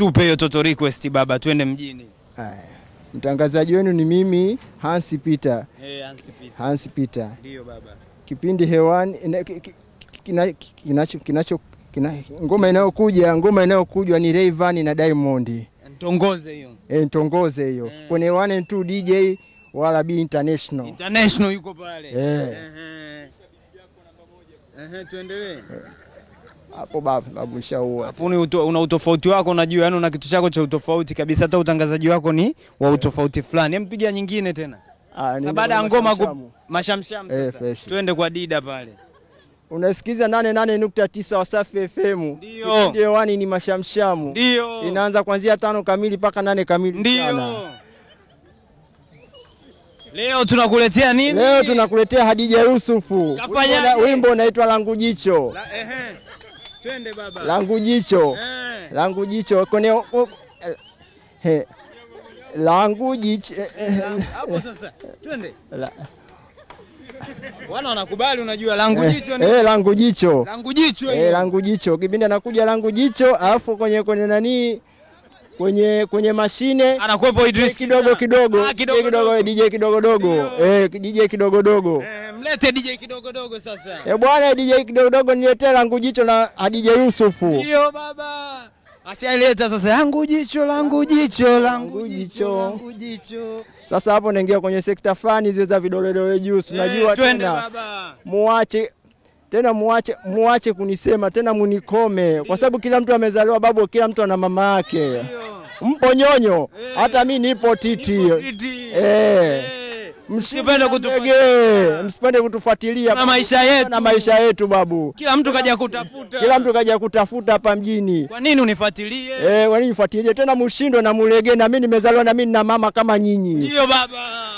Tupe hiyo Toto request baba, twende mjini. Haya. Mtangazaji wenu ni mimi Hansi Peter. Hey, Hansi Peter. Hansi Peter. Ndio baba. Kipindi hewani kinacho kinacho kina, ngoma inayokuja ngoma inayokujwa ni Rayvan na Diamond. Ntongoze hiyo. Eh, ntongoze hiyo. Hey. Eh. Kwenye one and two DJ wala bi International. International yuko pale. Eh. Eh, Yeah. Ehe. Ehe, tuendelee. Eh hapo baba na babu, babu shaua. Alafu una utofauti wako, unajua yani una kitu chako cha utofauti kabisa, hata utangazaji wako ni wa utofauti fulani. Hem, Mpiga nyingine tena. Ah, sasa baada ya ngoma mashamsham eh, sasa. Twende kwa Dida pale. Unasikiliza 88.9 Wasafi FM. Ndio. Ndio ni mashamshamu. Ndio. Inaanza kuanzia tano kamili mpaka nane kamili. Ndio. Leo tunakuletea nini? Leo tunakuletea Hadija Yusufu. Wimbo unaitwa Langu Jicho. La, ehe. Twende baba. Langu jicho. Eh. Langu jicho. Kone oh, he. Langu jicho. Eh, eh, hapo sasa. Twende. La. Wana wanakubali unajua langu jicho ni eh, langu jicho. Langu jicho. Eh, langu jicho. Kibinda anakuja langu jicho, alafu kwenye kwenye nani kwenye kwenye mashine anakuwepo Idris ah, kidogo kidogo. kidogo kidogo DJ kidogo dogo. Eh, DJ kidogo dogo. Eh. Mlete DJ kidogo dogo sasa. Eh, bwana DJ kidogo dogo niletee langu jicho na DJ Yusufu. Ndio baba. Ashaileta sasa langu jicho langu jicho langu jicho langu jicho. Sasa hapo naingia kwenye sekta fulani zile za vidole dole juu, unajua eh, tena. Muache tena muache, muache kunisema tena munikome, kwa sababu kila mtu amezaliwa babu, kila mtu ana mama yake. Mpo nyonyo, eh. hata Mimi nipo titi, nipo titi. Eh. Eh msipende kutufuatilia msipende kutufuatilia na maisha yetu, na maisha yetu babu. Kila mtu kaja kutafuta, kila mtu kaja kutafuta hapa mjini. Kwa nini unifuatilie? Eh, kwa nini nifuatilie tena? Mshindo na mulege, na mimi nimezaliwa na mimi na mama kama nyinyi. Ndio baba.